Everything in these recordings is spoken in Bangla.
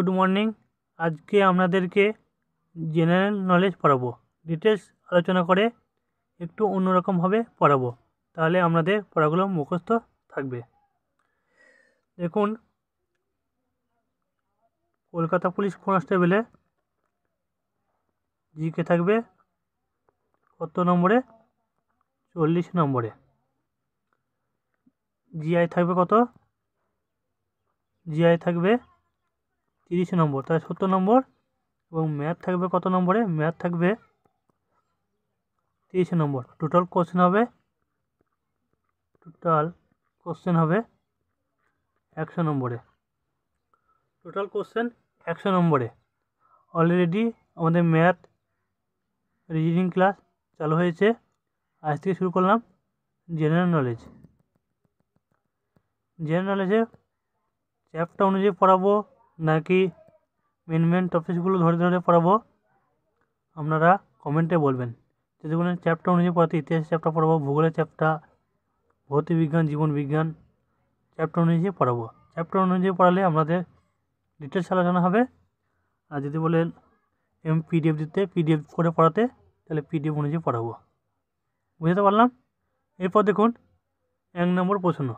গুড মর্নিং আজকে আপনাদেরকে জেনারেল নলেজ পড়াবো ডিটেলস আলোচনা করে একটু অন্যরকমভাবে পড়াবো তাহলে আপনাদের পড়াগুলো মুখস্থ থাকবে দেখুন কলকাতা পুলিশ কনস্টেবলে জিকে থাকবে কত নম্বরে চল্লিশ নম্বরে জিআই থাকবে কত জিআই থাকবে তিরিশ নম্বর তাহলে সত্তর নম্বর এবং ম্যাথ থাকবে কত নম্বরে ম্যাথ থাকবে তিরিশ নম্বর টোটাল কোশ্চেন হবে টোটাল কোশ্চেন হবে একশো নম্বরে টোটাল কোশ্চেন একশো নম্বরে অলরেডি আমাদের ম্যাথ রিজনিং ক্লাস চালু হয়েছে আজ থেকে শুরু করলাম জেনারেল নলেজ জেনারেল নলেজে চ্যাপ্টার অনুযায়ী পড়াবো নাকি মেন মেন টপিকসগুলো ধরে ধরে পড়াবো আপনারা কমেন্টে বলবেন যদি বলেন চ্যাপ্টার অনুযায়ী পড়াতে ইতিহাস চ্যাপ্টার পড়াবো ভূগোলের চ্যাপ্টার ভৌতিক বিজ্ঞান জীবন বিজ্ঞান চ্যাপ্টার অনুযায়ী পড়াবো চ্যাপ্টার অনুযায়ী পড়ালে আপনাদের ডিটেলস আলোচনা হবে আর যদি বলেন এম পিডিএফ দিতে পিডিএফ করে পড়াতে তাহলে পিডিএফ অনুযায়ী পড়াবো বুঝতে পারলাম এরপর দেখুন এক নম্বর প্রশ্ন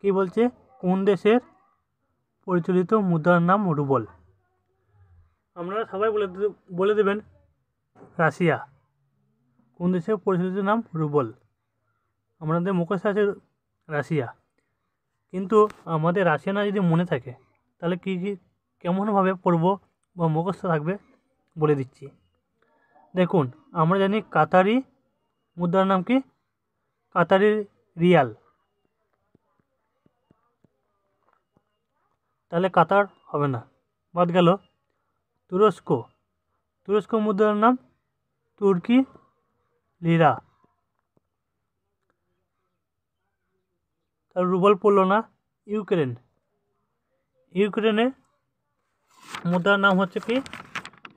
কী বলছে কোন দেশের পরিচালিত মুদ্রার নাম রুবল আপনারা সবাই বলে বলে দেবেন রাশিয়া কোন দেশের পরিচালিত নাম রুবল আমাদের মুখস্থ আছে রাশিয়া কিন্তু আমাদের রাশিয়া না যদি মনে থাকে তাহলে কী কী কেমনভাবে পড়ব বা মুখস্থ থাকবে বলে দিচ্ছি দেখুন আমরা জানি কাতারি মুদ্রার নাম কি কাতারি রিয়াল তাহলে কাতার হবে না বাদ গেল তুরস্ক তুরস্ক কো মুদ্রার নাম তুরস্ক লিরা তারপর রুবেল পড়লো না ইউক্রেন ইউক্রেনে মুদ্রা নাম হচ্ছে কি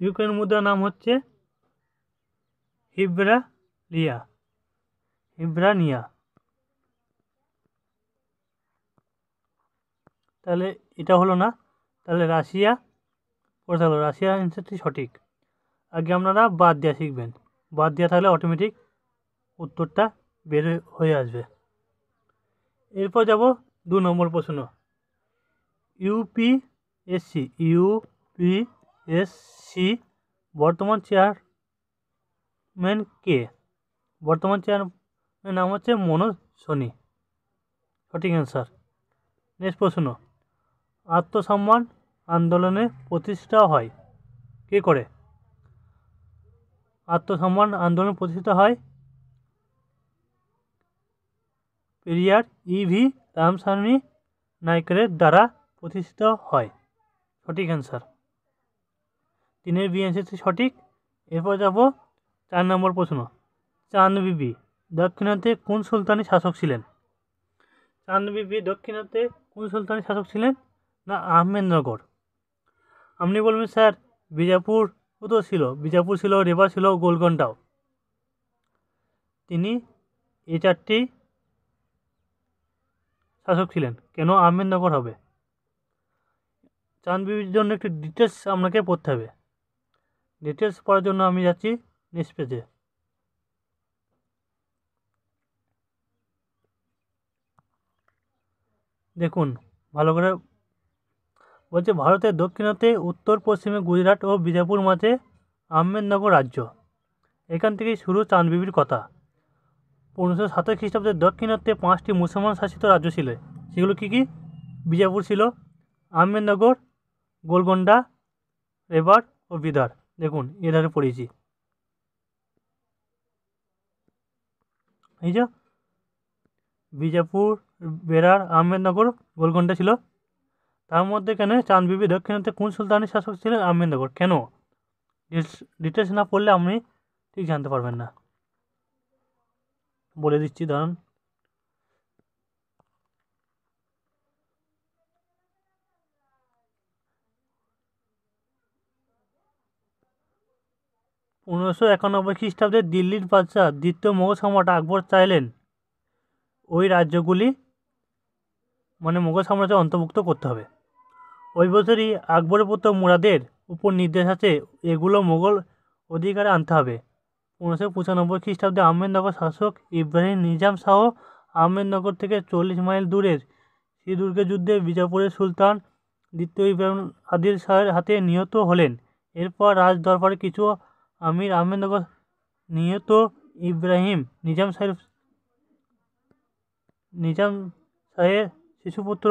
ইউক্রেন মুদ্রা নাম হচ্ছে হেব্রা লিরা হেব্রানিয়া তাহলে এটা হলো না তাহলে রাশিয়া পড়ে থাকলো রাশিয়া অ্যান্সারটি সঠিক আগে আপনারা বাদ দেওয়া শিখবেন বাদ দেওয়া থাকলে অটোমেটিক উত্তরটা বের হয়ে আসবে এরপর যাব দু নম্বর প্রশ্ন ইউপিএসসি ইউপিএসসি বর্তমান চেয়ারম্যান কে বর্তমান চেয়ারম্যান নাম হচ্ছে মনোজ সোনি সঠিক অ্যান্সার নেক্সট প্রশ্ন আত্মসম্মান আন্দোলনে প্রতিষ্ঠা হয় কে করে আত্মসম্মান আন্দোলন প্রতিষ্ঠিত হয় পেরিয়ার ইভি রামস্বামী নায়কের দ্বারা প্রতিষ্ঠিত হয় সঠিক অ্যান্সার তিনের বি অ্যান্সার সঠিক এরপর যাব চার নম্বর প্রশ্ন চাঁদ বিবি দক্ষিণাতে কোন সুলতানি শাসক ছিলেন চাঁদ বিবি দক্ষিণাতে কোন সুলতানি শাসক ছিলেন না আহমেদনগর আপনি বলবেন স্যার বিজাপুর তো ছিল বিজাপুর ছিল রেবা ছিল গোলকন্ডাও তিনি এই চারটি শাসক ছিলেন কেন আহমেদনগর হবে বিবির জন্য একটু ডিটেলস আপনাকে পড়তে হবে ডিটেলস পড়ার জন্য আমি যাচ্ছি নেক্সট পেজে দেখুন ভালো করে বলছে ভারতের দক্ষিণাতে উত্তর পশ্চিমে গুজরাট ও বিজাপুর মাঝে আহমেদনগর রাজ্য এখান থেকেই শুরু চাঁদবিবির কথা পনেরোশো সাতাশ খ্রিস্টাব্দে দক্ষিণাতে পাঁচটি মুসলমান শাসিত রাজ্য ছিল সেগুলো কী কী বিজাপুর ছিল আহমেদনগর গোলগন্ডা রেবার ও বিদার দেখুন এধারে পড়েছি এই যে বিজাপুর বেরার আহমেদনগর গোলগন্ডা ছিল তার মধ্যে কেন চাঁদ বিবি দক্ষিণাতে কোন সুলতানি শাসক ছিলেন আমিনগর কেন ডিটেলস না পড়লে আপনি ঠিক জানতে পারবেন না বলে দিচ্ছি ধরুন উনিশশো একানব্বই খ্রিস্টাব্দে দিল্লির বাদশাহ দ্বিতীয় মোগল সম্রাট আকবর চাইলেন ওই রাজ্যগুলি মানে মোগল সাম্রাজ্যে অন্তর্ভুক্ত করতে হবে ওই বছরই আকবরের পুত্র মুরাদের উপর নির্দেশ আছে এগুলো মোগল অধিকারে আনতে হবে পনেরোশো পঁচানব্বই খ্রিস্টাব্দে আহমেদনগর শাসক ইব্রাহিম নিজাম শাহ আহমেদনগর থেকে চল্লিশ মাইল দূরের সিদুর্গে যুদ্ধে বিজাপুরের সুলতান দ্বিতীয় ইব্রাহিম আদিল শাহের হাতে নিহত হলেন এরপর রাজ দরবারে কিছু আমির আহমেদনগর নিহত ইব্রাহিম নিজাম শাহের নিজাম শাহের শিশুপুত্র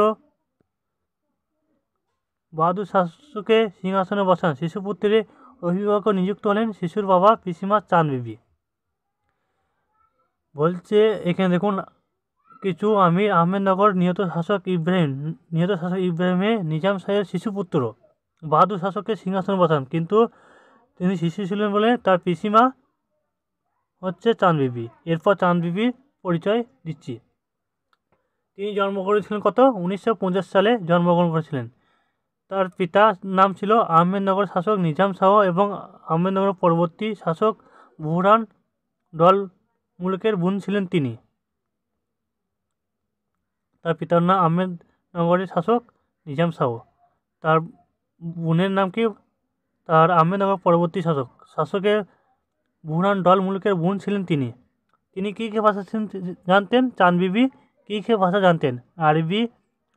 বাহাদুর শাসকে সিংহাসনে বসান শিশুপুত্রের অভিভাবক নিযুক্ত হলেন শিশুর বাবা পিসিমা চান বিবি বলছে এখানে দেখুন কিছু আমির আহমেদনগর নিহত শাসক ইব্রাহিম নিহত শাসক ইব্রাহিমে নিজাম শাহের শিশুপুত্র বাহাদুর শাসককে সিংহাসনে বসান কিন্তু তিনি শিশু ছিলেন বলে তার পিসিমা হচ্ছে চাঁদ বিবি এরপর চাঁদ বিবির পরিচয় দিচ্ছি তিনি জন্ম করেছিলেন কত উনিশশো সালে জন্মগ্রহণ করেছিলেন তার পিতা নাম ছিল আহমেদনগর শাসক নিজাম শাহ এবং আহমেদনগর পরবর্তী শাসক বুহরান দল মুলকের বোন ছিলেন তিনি তার পিতার নাম আহমেদনগরের শাসক নিজাম শাহ তার বোনের নাম কি তার আহমেদনগর পরবর্তী শাসক শাসকের বুহরান দল মুলকের বোন ছিলেন তিনি তিনি কী কী ভাষা জানতেন চান্দবিবি কী কী ভাষা জানতেন আরবি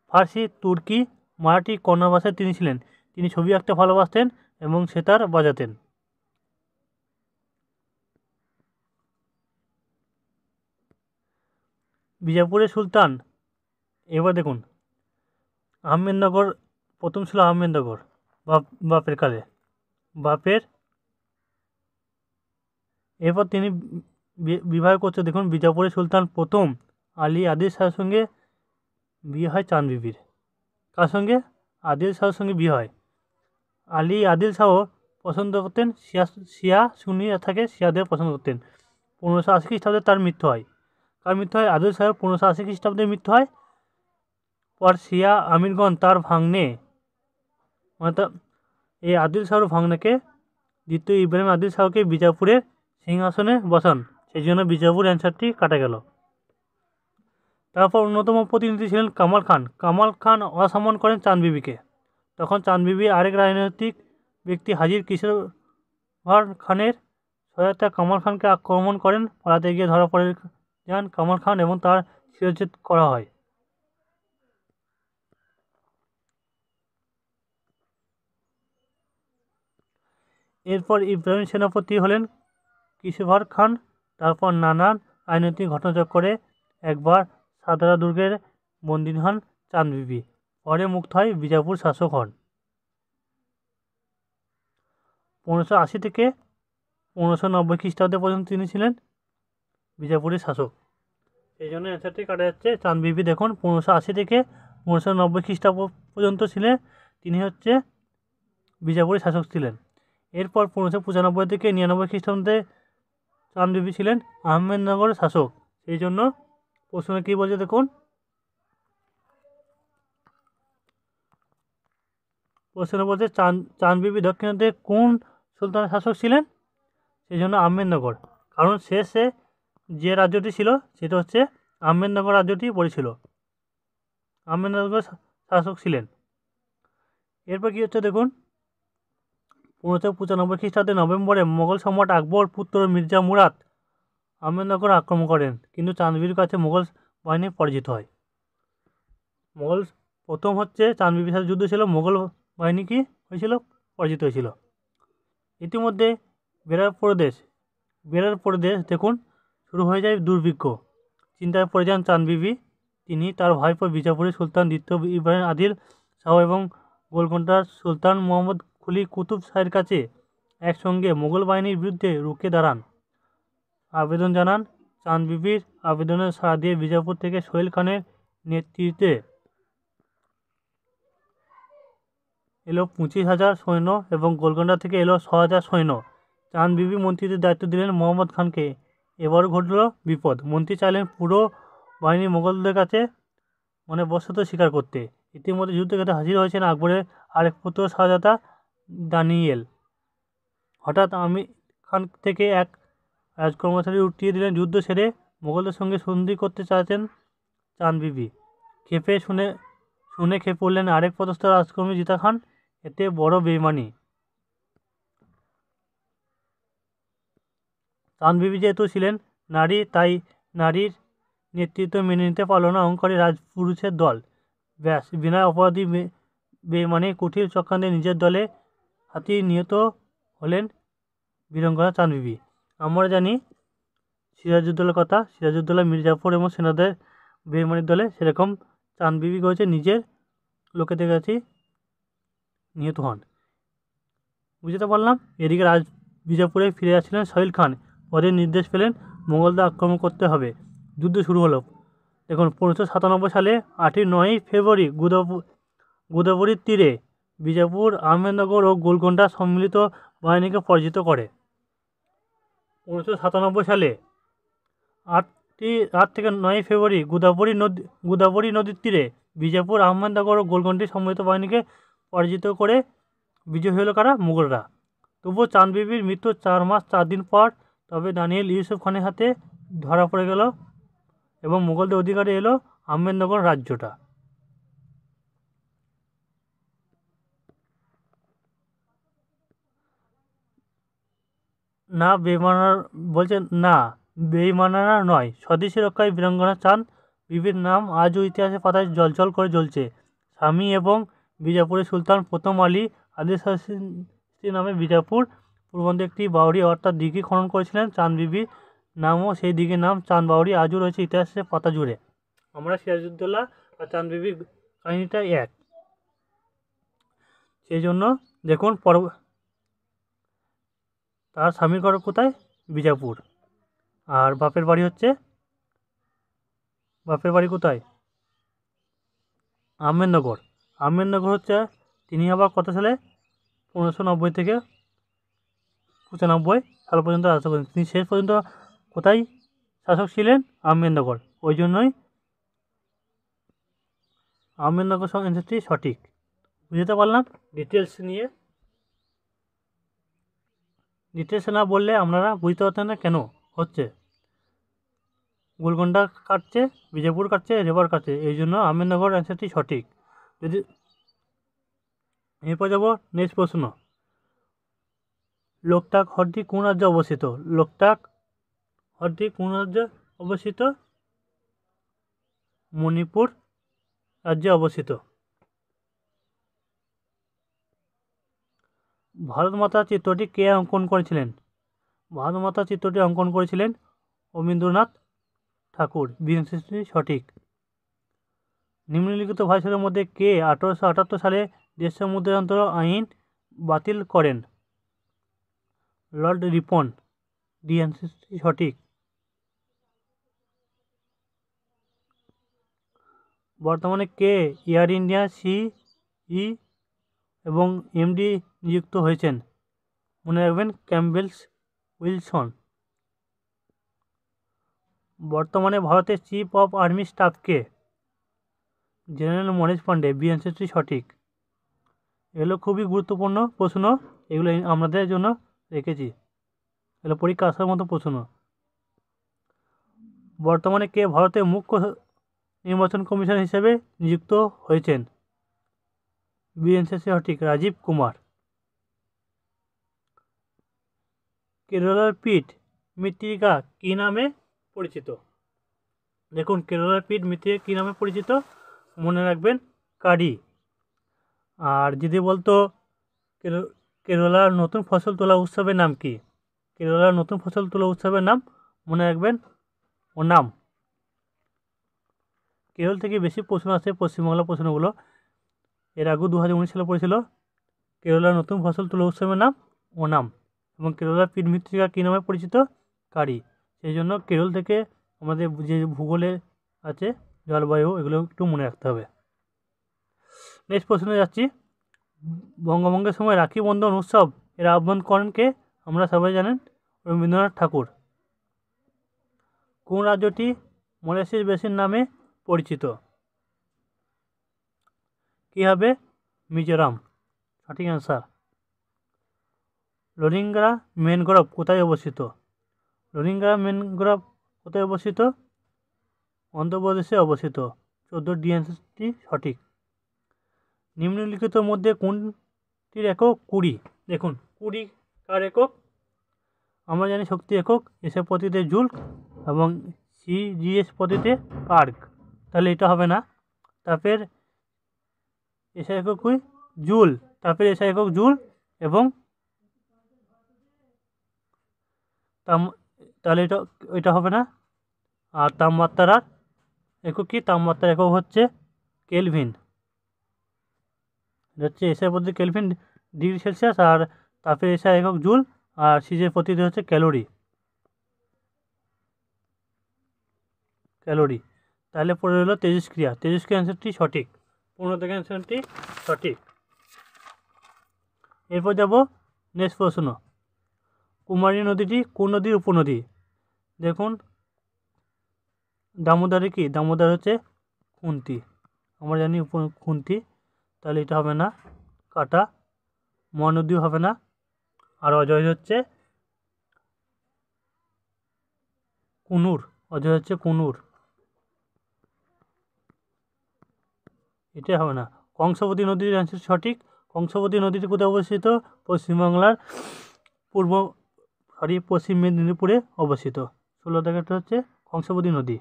ফার্সি তুর্কি মারাঠি কর্ণাভাসের তিনি ছিলেন তিনি ছবি আঁকতে ভালোবাসতেন এবং সেতার বাজাতেন বিজাপুরের সুলতান এবার দেখুন আহমেদনগর প্রথম ছিল আহমেদনগর বাপ বাপের কালে বাপের এরপর তিনি বিবাহ করছে দেখুন বিজাপুরের সুলতান প্রথম আলী আদির শাহের সঙ্গে বিয়ে হয় চাঁদ বিবির তার সঙ্গে আদিল শাহর সঙ্গে বিয়ে হয় আলী আদিল শাহ পছন্দ করতেন শিয়া শিয়া শুনি থাকে শিয়াদের পছন্দ করতেন পনেরোশো আশি খ্রিস্টাব্দে তার মৃত্যু হয় তার মৃত্যু হয় আদিল শাহের পনেরোশো আশি খ্রিস্টাব্দে মৃত্যু হয় পর শিয়া আমিরগণ তার ভাঙনে মানে এই আদিল শাহর ভাঙনাকে দ্বিতীয় ইব্রাহিম আদিল শাহকে বিজাপুরের সিংহাসনে বসান সেই জন্য বিজাপুর অ্যান্সারটি কাটা গেল এরপর অন্যতম প্রতিনিধি ছিলেন কামাল খান কামাল খান অসম্মান করেন চাঁদবিবিকে তখন চাঁদবিবি আরেক রাজনৈতিক ব্যক্তি হাজির কিশোর খানের সহায়তা কামাল খানকে আক্রমণ করেন পালাতে গিয়ে ধরা পড়ে যান কামাল খান এবং তার শিরোচ্ছেদ করা হয় এরপর ইব্রাহিম সেনাপতি হলেন কিশোর খান তারপর নানান রাজনৈতিক ঘটনাচক্রে একবার সাতারা দুর্গের বন্দী হন চাঁদবিবি পরে মুক্ত হয় বিজাপুর শাসক হন পনেরোশো আশি থেকে পনেরোশো নব্বই খ্রিস্টাব্দে পর্যন্ত তিনি ছিলেন বিজাপুরের শাসক এই জন্য অ্যান্সারটি কাটা যাচ্ছে চাঁদবিবি দেখুন পনেরোশো আশি থেকে পনেরোশো নব্বই খ্রিস্টাব্দ পর্যন্ত ছিলেন তিনি হচ্ছে বিজাপুরের শাসক ছিলেন এরপর পনেরোশো পঁচানব্বই থেকে নিরানব্বই খ্রিস্টাব্দে চাঁদবিবি ছিলেন আহমেদনগরের শাসক সেই জন্য প্রশ্নে কী বলছে দেখুন প্রশ্নে বলছে চাঁদ চাঁদবিবি দক্ষিণাতে কোন সুলতানের শাসক ছিলেন সেই জন্য আহমেদনগর কারণ শেষে যে রাজ্যটি ছিল সেটা হচ্ছে আহমেদনগর রাজ্যটি পড়েছিল আহমেদনগর শাসক ছিলেন এরপর কী হচ্ছে দেখুন পনেরোশো পঁচানব্বই খ্রিস্টাব্দে নভেম্বরে মোগল সম্রাট আকবর পুত্র মির্জা মুরাদ আহমেদনগর আক্রমণ করেন কিন্তু চাঁদবির কাছে মুঘল বাহিনী পরাজিত হয় মোগল প্রথম হচ্ছে চাঁদবিবির সাথে যুদ্ধ ছিল মোগল বাহিনী কি হয়েছিল পরাজিত হয়েছিল ইতিমধ্যে বেরার প্রদেশ বেরার প্রদেশ দেখুন শুরু হয়ে যায় দুর্ভিক্ষ চিন্তায় পড়ে যান চাঁদবিবি তিনি তার ভাইপো বিজাপুরের সুলতান দ্বিতীয় ইব্রাহিম আদিল শাহ এবং গোলকোন্ডার সুলতান মোহাম্মদ খুলি কুতুব শাহের কাছে একসঙ্গে মোগল বাহিনীর বিরুদ্ধে রুখে দাঁড়ান আবেদন জানান চাঁদবিবির আবেদনের সাড়া দিয়ে বিজাপুর থেকে সোহেল খানের নেতৃত্বে এলো পঁচিশ হাজার সৈন্য এবং গোলকন্ডা থেকে এলো ছ হাজার সৈন্য চাঁদ বিবি মন্ত্রীদের দায়িত্ব দিলেন মোহাম্মদ খানকে এবার ঘটল বিপদ মন্ত্রী চাইলেন পুরো বাহিনী মোগলদের কাছে মনে বসত স্বীকার করতে ইতিমধ্যে যুদ্ধক্ষেত্রে হাজির হয়েছেন আকবরের আরেক পুত্র শাহজাদা দানিয়েল হঠাৎ আমি খান থেকে এক রাজকর্মচারী উঠিয়ে দিলেন যুদ্ধ সেরে মোগলদের সঙ্গে সন্ধি করতে চাচ্ছেন বিবি খেপে শুনে শুনে খেপে পড়লেন আরেক পদস্থ রাজকর্মী জিতা খান এতে বড় বেইমানি বিবি যেহেতু ছিলেন নারী তাই নারীর নেতৃত্ব মেনে নিতে পারল না অহংকারী রাজপুরুষের দল ব্যাস বিনা অপরাধী বেমানি কুঠির চক্রান্তে নিজের দলে হাতি নিহত হলেন বীরঙ্গনা বিবি আমরা জানি সিরাজউদ্দৌলার কথা সিরাজউদ্দৌলা মির্জাফর এবং সেনাদের বেমানির দলে সেরকম চাঁদ বিবি হয়েছে নিজের লোকেদের কাছে নিহত হন বুঝতে পারলাম এদিকে রাজ বিজাপুরে ফিরে আসছিলেন সহিল খান পরে নির্দেশ পেলেন মোগলদের আক্রমণ করতে হবে যুদ্ধ শুরু হলো দেখুন পনেরোশো সাতানব্বই সালে আটই নয়ই ফেব্রুয়ারি গোদাপুর গোদাবরীর তীরে বিজাপুর আহমেদনগর ও গোলকোন্ডা সম্মিলিত বাহিনীকে পরাজিত করে উনিশশো সাতানব্বই সালে আটটি আট থেকে নয় ফেব্রুয়ারি গোদাবরী নদী গোদাবরী নদীর তীরে বিজাপুর আহমেদনগর ও গোলগন্ডি সম্মিলিত বাহিনীকে পরাজিত করে বিজয় হল কারা মুঘলরা তবুও চাঁদবিবির মৃত্যু চার মাস চার দিন পর তবে দানিয়েল ইউসুফ খানের হাতে ধরা পড়ে গেল এবং মুঘলদের অধিকারে এলো আহমেদনগর রাজ্যটা না বেমানার বলছেন না বেমানারা নয় স্বদেশী রক্ষায় বীরাঙ্গনা চান বিবির নাম আজও ইতিহাসে পাতায় জলজল করে জ্বলছে স্বামী এবং বিজাপুরের সুলতান প্রথম আলী আদিল শাস্ত্রী নামে বিজাপুর পূর্বন্ধে একটি বাউরি অর্থাৎ দিঘি খনন করেছিলেন চাঁদ বিবি নামও সেই দিঘির নাম চাঁদ বাউরি আজও রয়েছে ইতিহাসে পাতা জুড়ে আমরা সিরাজুদ্দোল্লা আর চাঁদ বিবির কাহিনিটা এক সেই জন্য দেখুন পর তার স্বামীর ঘর কোথায় বিজাপুর আর বাপের বাড়ি হচ্ছে বাপের বাড়ি কোথায় আহমেদনগর আহমেদনগর হচ্ছে তিনি আবার কত সালে পনেরোশো নব্বই থেকে পঁচানব্বই সাল পর্যন্ত শাসক করেন তিনি শেষ পর্যন্ত কোথায় শাসক ছিলেন আহমেদনগর ওই জন্যই আহমেদনগর সংসদটি সঠিক বুঝতে পারলাম ডিটেলস নিয়ে নিতেছে না বললে আপনারা বুঝতে পারতেন না কেন হচ্ছে গোলগন্ডা কাটছে বিজয়পুর কাটছে রেবার কাটছে এই জন্য আহমেদনগর অ্যান্সারটি সঠিক যদি এরপর যাব নেক্সট প্রশ্ন লোকটাক হ্রদটি কোন রাজ্যে অবস্থিত লোকটাক হ্রদটি কোন রাজ্যে অবস্থিত মণিপুর রাজ্যে অবস্থিত ভারতমাতা চিত্রটি কে অঙ্কন করেছিলেন ভারতমাতা চিত্রটি অঙ্কন করেছিলেন রবীন্দ্রনাথ ঠাকুর বিংশটি সঠিক নিম্নলিখিত ভাষার মধ্যে কে আঠারোশো আটাত্তর সালে দেশ মুদ্রান্তর আইন বাতিল করেন লর্ড রিপন ডিএনসিসি সঠিক বর্তমানে কে এয়ার ইন্ডিয়া সি ই এবং এমডি নিযুক্ত হয়েছেন মনে রাখবেন ক্যাম্বেলস উইলসন বর্তমানে ভারতের চিফ অফ আর্মি স্টাফকে জেনারেল মনোজ পান্ডে বি সঠিক এগুলো খুবই গুরুত্বপূর্ণ প্রশ্ন এগুলো আমাদের জন্য রেখেছি এগুলো পরীক্ষা আসার মতো প্রশ্ন বর্তমানে কে ভারতের মুখ্য নির্বাচন কমিশন হিসেবে নিযুক্ত হয়েছেন বিএনসিসি সঠিক রাজীব কুমার কেরলার পিঠ মৃত্তিকা কী নামে পরিচিত দেখুন কেরলার পিঠ মৃত্তিকা কী নামে পরিচিত মনে রাখবেন কারি আর যদি বলতো কেরলার নতুন ফসল তোলা উৎসবের নাম কি কেরলার নতুন ফসল তোলা উৎসবের নাম মনে রাখবেন ও নাম কেরল থেকে বেশি প্রশ্ন আসে পশ্চিমবাংলা প্রশ্নগুলো এর আগেও দু হাজার উনিশ সালে পড়েছিল কেরলার নতুন ফসল তোলা উৎসবের নাম ও নাম এবং কেরলা পিঠ মৃত্তিকা কী নামে পরিচিত কারি সেই জন্য কেরল থেকে আমাদের যে ভূগোলে আছে জলবায়ু এগুলো একটু মনে রাখতে হবে নেক্সট প্রশ্নে যাচ্ছি বঙ্গভঙ্গের সময় রাখি বন্ধন উৎসব এর আহ্বান করেন কে আমরা সবাই জানেন রবীন্দ্রনাথ ঠাকুর কোন রাজ্যটি মলেশিস বেসিন নামে পরিচিত কী হবে মিজোরাম সঠিক অ্যান্সার লরিঙ্গা ম্যানগ্রোভ কোথায় অবস্থিত লরিঙ্গা ম্যানগ্রোভ কোথায় অবস্থিত অন্ধ্রপ্রদেশে অবস্থিত চোদ্দ ডিএনসি সঠিক নিম্নলিখিত মধ্যে কোনটির একক কুড়ি দেখুন কুড়ি কার একক আমরা জানি শক্তি একক এসে প্রতিতে জুল এবং সিজিএস পতিতে পার্ক তাহলে এটা হবে না তাপের এসা একক জুল তাপের এসা একক জুল এবং তাম তাহলে এটা এটা হবে না আর তাপমাত্রার আর একক কি তাপমাত্রার একক হচ্ছে কেলভিন হচ্ছে এসের প্রতি কেলভিন ডিগ্রি সেলসিয়াস আর তাপের এসা একক জুল আর সিজের প্রতিটি হচ্ছে ক্যালোরি ক্যালোরি তাহলে পড়ে রইল তেজস্ক্রিয়া তেজস্ক্রিয়া অ্যান্সারটি সঠিক পূর্ণ থেকে অ্যান্সারটি সঠিক এরপর যাব নেক্সট প্রশ্ন কুমারী নদীটি কোন নদীর উপনদী দেখুন দামোদারে কি দামোদার হচ্ছে খুন্তি আমরা জানি উপ খুন্তি তাহলে এটা হবে না কাটা মহানদীও হবে না আর অজয় হচ্ছে কুনুর অজয় হচ্ছে কুনুর এটা হবে না কংসবতী নদীর অ্যান্সার সঠিক কংসবতী নদীটি কোথায় অবস্থিত পশ্চিমবাংলার পূর্ব সরি পশ্চিম মেদিনীপুরে অবস্থিত ষোলো জায়গাটা হচ্ছে কংসাবতী নদী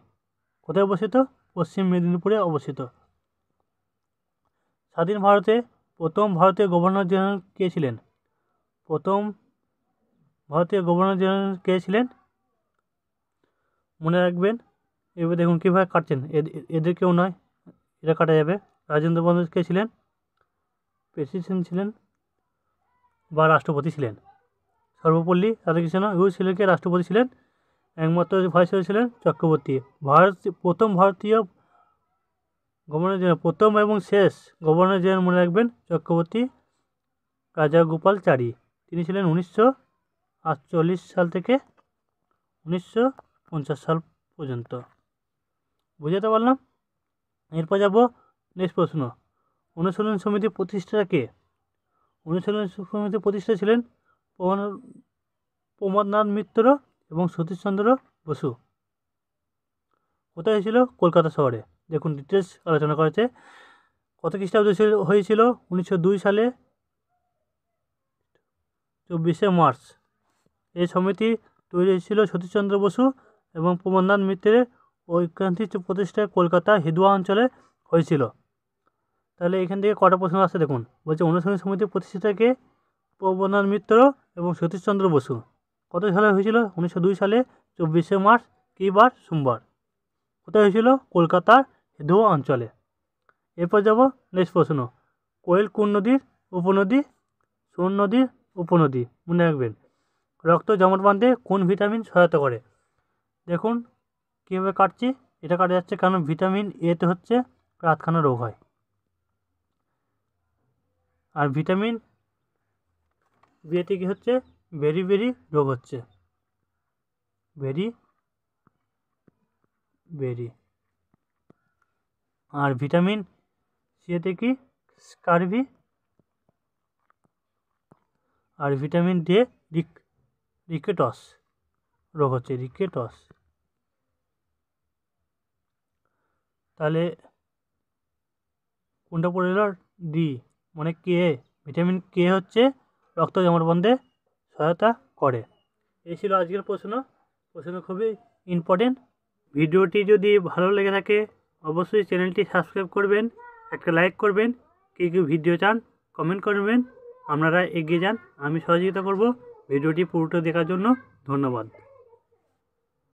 কোথায় অবস্থিত পশ্চিম মেদিনীপুরে অবস্থিত স্বাধীন ভারতে প্রথম ভারতীয় গভর্নর জেনারেল কে ছিলেন প্রথম ভারতীয় গভর্নর জেনারেল কে ছিলেন মনে রাখবেন এবার দেখুন কীভাবে কাটছেন এদের কেউ নয় এটা কাটা যাবে রাজেন্দ্র বন্দ্যোপাধ্যায় কে ছিলেন প্রেসিডেন্ট ছিলেন বা রাষ্ট্রপতি ছিলেন সর্বপল্লী রাধাকৃষ্ণ এবং শ্রীলঙ্কের রাষ্ট্রপতি ছিলেন একমাত্র ভাইস ছিলেন চক্রবর্তী ভারত প্রথম ভারতীয় গভর্নর জেনারেল প্রথম এবং শেষ গভর্নর জেনারেল মনে রাখবেন চক্রবর্তী রাজা গোপাল তিনি ছিলেন উনিশশো আটচল্লিশ সাল থেকে উনিশশো পঞ্চাশ সাল পর্যন্ত বুঝাতে পারলাম এরপর যাব নেক্সট প্রশ্ন অনুশীলন সমিতি প্রতিষ্ঠা কে অনুশীলন সমিতি প্রতিষ্ঠা ছিলেন প্রমোদ প্রমোদনাথ মিত্র এবং সতীশচন্দ্র বসু কোথায় হয়েছিল কলকাতা শহরে দেখুন ডিটেলস আলোচনা করেছে কত খ্রিস্টাব্দ হয়েছিল উনিশশো দুই সালে চব্বিশে মার্চ এই সমিতি তৈরি হয়েছিল সতীশচন্দ্র বসু এবং প্রমোদনাথ মিত্রের ঐক্রান্তিক প্রতিষ্ঠায় কলকাতা হিদুয়া অঞ্চলে হয়েছিল তাহলে এখান থেকে কটা প্রশ্ন আসছে দেখুন বলছে অনুশীলন সমিতি প্রতিষ্ঠাকে পবনাথ মিত্র এবং সতীশচন্দ্র বসু কত সালে হয়েছিল উনিশশো দুই সালে চব্বিশে মার্চ কি বার সোমবার কোথায় হয়েছিল কলকাতার ধোয়া অঞ্চলে এরপর যাব নেক্সট প্রশ্ন কোয়েল কোন নদীর উপনদী সোন নদীর উপনদী মনে রাখবেন রক্ত জমাট বাঁধতে কোন ভিটামিন সহায়তা করে দেখুন কীভাবে কাটছি এটা কাটা যাচ্ছে কারণ ভিটামিন এতে হচ্ছে রাতখানা রোগ হয় আর ভিটামিন বিয়েতে কি হচ্ছে ভেরি ভেরি রোগ হচ্ছে ভেরি ভেরি আর ভিটামিন সিতে কি স্কারভি আর ভিটামিন ডি রিক রিকেটস রোগ হচ্ছে রিকেটস তাহলে কোনটা পড়ে গেল ডি মানে কে ভিটামিন কে হচ্ছে রক্ত বন্ধে সহায়তা করে এই ছিল আজকের প্রশ্ন প্রশ্ন খুবই ইম্পর্টেন্ট ভিডিওটি যদি ভালো লেগে থাকে অবশ্যই চ্যানেলটি সাবস্ক্রাইব করবেন একটা লাইক করবেন কে কী ভিডিও চান কমেন্ট করবেন আপনারা এগিয়ে যান আমি সহযোগিতা করব ভিডিওটি পুরোটা দেখার জন্য ধন্যবাদ